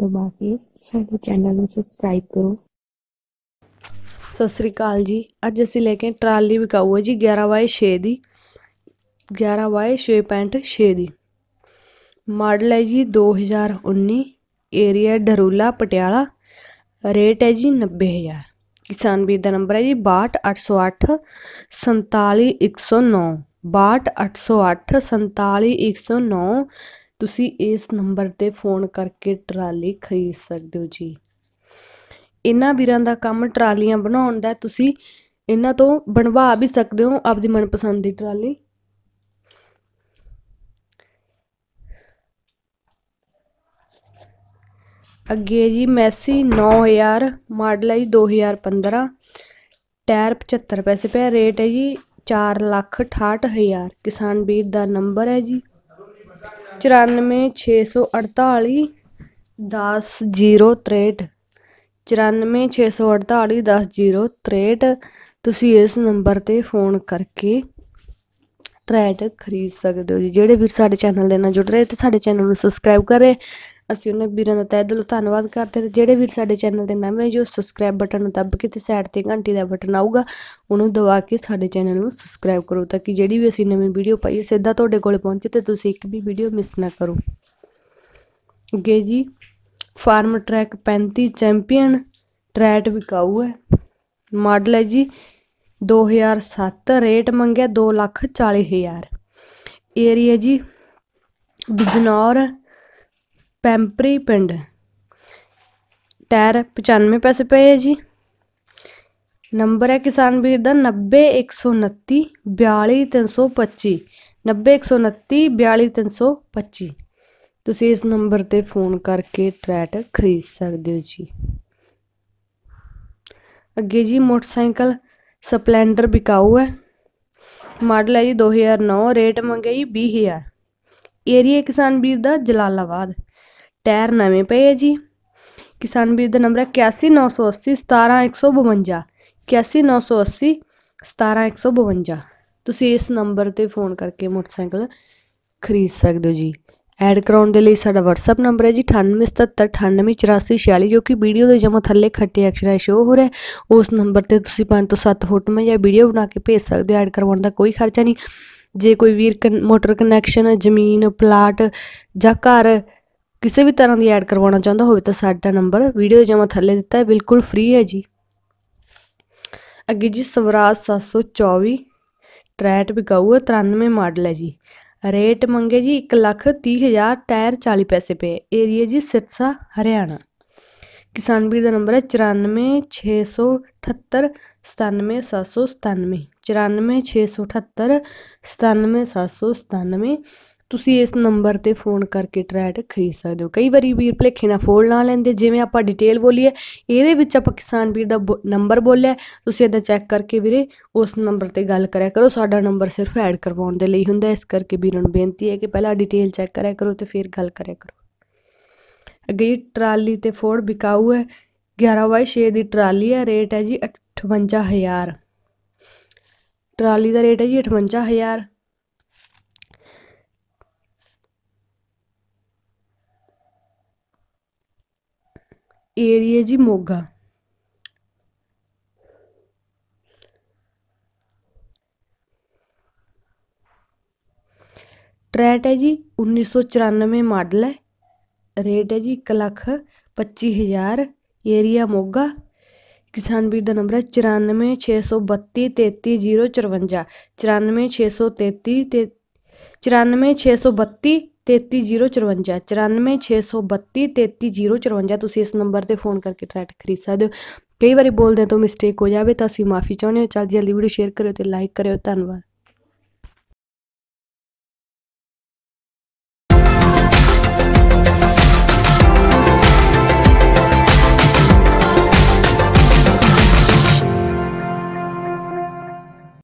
ਦਬਾ ਕੇ ਸਾਡੇ ਚੈਨਲ ਨੂੰ ਸਬਸਕ੍ਰਾਈਬ ਕਰੋ ਸਤਿ ਸ੍ਰੀ ਅਕਾਲ ਜੀ ਅੱਜ ਅਸੀਂ ਲੈ ਕੇ ਟਰਾਲੀ ਵਿਕਾਊ ਹੈ ਜੀ 11/6 ਦੀ 11/6.6 ਦੀ ਮਾਡਲ ਹੈ ਜੀ 2019 ਏਰੀਆ ਡਰੂਲਾ ਪਟਿਆਲਾ ਰੇਟ ਹੈ ਜੀ 90000 ਕਿਸਾਨ ਵੀਰ ਦਾ ਨੰਬਰ ਹੈ ਜੀ 62808 47109 62808 47109 ਤੁਸੀਂ ਇਸ ਨੰਬਰ 'ਤੇ ਫ਼ੋਨ ਕਰਕੇ ਟਰਾਲੀ ਖਰੀਦ ਸਕਦੇ ਹੋ ਜੀ ਇਹਨਾਂ ਵੀਰਾਂ ਦਾ ਕੰਮ ਟਰਾਲੀਆਂ ਬਣਾਉਣ ਦਾ ਤੁਸੀਂ ਇਹਨਾਂ ਤੋਂ ਬਣਵਾ ਵੀ ਸਕਦੇ ਹੋ ਆਪਦੀ ਮਨਪਸੰਦ ਦੀ ਟਰਾਲੀ ਅੱਗੇ ਜੀ ਮੈਸੀ 9000 ਮਾਡਲ ਹੈ 2015 ਟਾਇਰ 75 ਪੈਸੇ ਪਿਆ ਰੇਟ ਹੈ ਜੀ 4 ਲੱਖ 68000 ਕਿਸਾਨ ਵੀਰ ਦਾ ਨੰਬਰ ਹੈ ਜੀ ਚੁਰਾਨਵੇਂ ਛੇ ਸੌ ਅਠਤਾਲੀ ਤੁਸੀਂ ਇਸ ਨੰਬਰ 'ਤੇ ਫੋਨ ਕਰਕੇ ਟ੍ਰੈਡ ਖਰੀਦ ਸਕਦੇ ਹੋ ਜੀ ਜਿਹੜੇ ਵੀਰ ਸਾਡੇ ਚੈਨਲ ਦੇ ਨਾਲ ਜੁੜ ਰਹੇ ਤੇ ਸਾਡੇ ਚੈਨਲ ਨੂੰ ਸਬਸਕ੍ਰਾਈਬ ਕਰ ਰਹੇ ਅਸੀਂ ਉਹਨਾਂ ਵੀਰਾਂ ਦਾ ਤਹਿ ਦਿਲੋਂ ਧੰਨਵਾਦ ਕਰਦੇ ਤੇ ਜਿਹੜੇ ਵੀਰ ਸਾਡੇ ਚੈਨਲ ਦੇ ਨਵੇਂ ਜੋ ਸਬਸਕ੍ਰਾਈਬ ਬਟਨ ਨੂੰ ਦੱਬ ਕੇ ਤੇ ਸਾਈਡ ਤੇ ਘੰਟੀ ਦਾ ਬਟਨ ਆਊਗਾ ਉਹਨੂੰ ਦਬਾ ਕੇ ਸਾਡੇ ਚੈਨਲ ਨੂੰ ਸਬਸਕ੍ਰਾਈਬ ਕਰੋ ਤਾਂ ਕਿ ਜਿਹੜੀ ਵੀ ਅਸੀਂ ਨਵੀਂ ਵੀਡੀਓ ਪਾਈਏ ਸਿੱਧਾ ਤੁਹਾਡੇ ਕੋਲ ਪਹੁੰਚੇ ਤੇ ਤੁਸੀਂ ਇੱਕ ਵੀ ਵੀਡੀਓ ਮਿਸ ਨਾ ਕਰੋ ਅੱਗੇ ਜੀ ਫਾਰਮ ਟਰੈਕ 35 ਚੈਂਪੀਅਨ ਟਰੈਟ ਵਿਕਾਊ ਹੈ ਮਾਡਲ ਹੈ ਜੀ 2007 ਰੇਟ ਮੰਗਿਆ 240000 ਲੱਖ ਹਜ਼ਾਰ ਏਰੀਆ ਜੀ ਬਿਜਨੌਰ ਪੈਂਪਰੀ ਪਿੰਡ ਟਾਇਰ 95 ਪੈਸੇ ਪਏ ਹੈ ਜੀ ਨੰਬਰ ਹੈ ਕਿਸਾਨ ਵੀਰ ਦਾ 90129 42325 ਤੁਸੀਂ ਇਸ ਨੰਬਰ ਤੇ ਫੋਨ ਕਰਕੇ ਟਰੈਟ ਖਰੀਦ ਸਕਦੇ ਹੋ ਜੀ ਅੱਗੇ ਜੀ ਮੋਟਰਸਾਈਕਲ ਸਪਲੈਂਡਰ ਵਿਕਾਊ ਹੈ ਮਾਡਲ ਹੈ ਜੀ 2009 ਰੇਟ ਮੰਗਿਆ ਜੀ 20000 ਏਰੀਆ ਕਿਸਾਨ ਵੀਰ ਦਾ ਜਲਾਲਾਬਾਦ ਟਾਇਰ ਨਵੇਂ ਪਏ ਹੈ ਜੀ ਕਿਸਾਨ ਵੀਰ ਦਾ ਨੰਬਰ ਹੈ 8198017152 8198017152 ਤੁਸੀਂ ਇਸ ਨੰਬਰ 'ਤੇ ਫ਼ੋਨ ਕਰਕੇ ਮੋਟਰਸਾਈਕਲ ਖਰੀਦ ਸਕਦੇ ਹੋ ਜੀ ਐਡ ਕਰਾਉਣ ਦੇ ਲਈ ਸਾਡਾ WhatsApp ਨੰਬਰ ਹੈ ਜੀ 9877984446 ਜੋ ਕਿ ਵੀਡੀਓ ਦੇ ਜਮਾ ਥੱਲੇ ਖੱਟੇ ਅਕਸ਼ਰਾਂ ਸ਼ੋਅ ਹੋ ਰਿਹਾ ਉਸ ਨੰਬਰ ਤੇ ਤੁਸੀਂ 5 ਤੋਂ 7 ਫੋਟੋਆਂ ਜਾਂ ਵੀਡੀਓ ਬਣਾ ਕੇ ਭੇਜ ਸਕਦੇ ਹੋ ਐਡ ਕਰਵਾਉਣ ਦਾ ਕੋਈ ਖਰਚਾ ਨਹੀਂ ਜੇ ਕੋਈ ਵੀਰ ਮੋਟਰ ਕਨੈਕਸ਼ਨ ਜ਼ਮੀਨ ਪਲਾਟ ਜਾਂ ਘਰ ਕਿਸੇ ਵੀ ਤਰ੍ਹਾਂ ਦੀ ਐਡ ਕਰਵਾਉਣਾ ਚਾਹੁੰਦਾ ਹੋਵੇ ਤਾਂ ਸਾਡਾ ਨੰਬਰ ਵੀਡੀਓ ਜਮਾ ਥੱਲੇ ਦਿੱਤਾ ਹੈ ਬਿਲਕੁਲ ਫ੍ਰੀ ਹੈ ਜੀ ਅੱਗੇ ਜੀ ਸਵਰਾਜ 724 63 ਵਿਕਾਊ 93 ਮਾਡਲ ਹੈ ਜੀ ਰੇਟ ਮੰਗੇ ਜੀ 1 ਲੱਖ 30 ਹਜ਼ਾਰ ਟਾਇਰ 40 ਪੈਸੇ ਪਏ ਏਰੀਆ ਜੀ ਸਿਰਸਾ ਹਰਿਆਣਾ ਕਿਸਾਨ ਵੀਰ ਦਾ ਨੰਬਰ ਹੈ 9467879797 9467879797 ਤੁਸੀਂ ਇਸ ਨੰਬਰ ਤੇ ਫੋਨ ਕਰਕੇ ਟਰੈਟ ਖਰੀਦ ਸਕਦੇ ਹੋ ਕਈ ਵਾਰੀ ਵੀਰ ਭਲੇਖੇ ਨਾਲ ਫੋਲ ਲਾ ਲੈਂਦੇ ਜਿਵੇਂ ਆਪਾਂ ਡਿਟੇਲ ਬੋਲੀ ਹੈ ਇਹਦੇ ਵਿੱਚ ਆਪਾਂ ਕਿਸਾਨ ਵੀਰ ਦਾ ਨੰਬਰ ਬੋਲਿਆ ਤੁਸੀਂ ਇਹਦਾ ਚੈੱਕ ਕਰਕੇ ਵੀਰੇ ਉਸ ਨੰਬਰ ਤੇ ਗੱਲ ਕਰਿਆ ਕਰੋ ਸਾਡਾ ਨੰਬਰ ਸਿਰਫ ਐਡ ਕਰਵਾਉਣ ਦੇ ਲਈ ਹੁੰਦਾ ਇਸ ਕਰਕੇ ਵੀਰਾਂ ਨੂੰ ਬੇਨਤੀ ਹੈ ਕਿ ਪਹਿਲਾਂ ਡਿਟੇਲ ਚੈੱਕ ਕਰਿਆ ਕਰੋ ਤੇ ਫਿਰ ਗੱਲ ਕਰਿਆ ਕਰੋ ਅਗੇ ਟਰਾਲੀ ਤੇ ਫੋੜ ਵਿਕਾਉ ਹੈ 11/6 ਦੀ ਟਰਾਲੀ ਹੈ ਰੇਟ ਹੈ ਜੀ 58000 ਟਰਾਲੀ ਦਾ ਰੇਟ ਹੈ ਜੀ 58000 एरिए जी मोगा ट्रैट है जी उन्नीस सौ चौरानवे मॉडल है रेट है जी एक लख पच्ची हज़ार एरिया मोगा किसान भीर का नंबर है चौरानवे छे सौ बत्ती तेती जीरो चरवंजा चौरानवे छे सौ तेती ते चौरानवे छे सौ बत्ती ਤੇਤੀ ਤੁਸੀਂ ਇਸ ਨੰਬਰ 'ਤੇ ਫ਼ੋਨ ਕਰਕੇ ਟਰੈਕਟ ਖਰੀਦ ਸਕਦੇ ਹੋ ਕਈ ਵਾਰੀ ਬੋਲਦੇ ਤੋਂ ਮਿਸਟੇਕ ਹੋ ਜਾਵੇ ਤਾਂ ਅਸੀਂ ਮਾਫ਼ੀ ਚਾਹੁੰਦੇ ਹਾਂ ਚਲ ਜਲਦੀ ਵੀਡੀਓ ਸ਼ੇਅਰ ਕਰਿਓ ਤੇ ਲਾਈਕ ਕਰਿਓ ਧੰਨਵਾਦ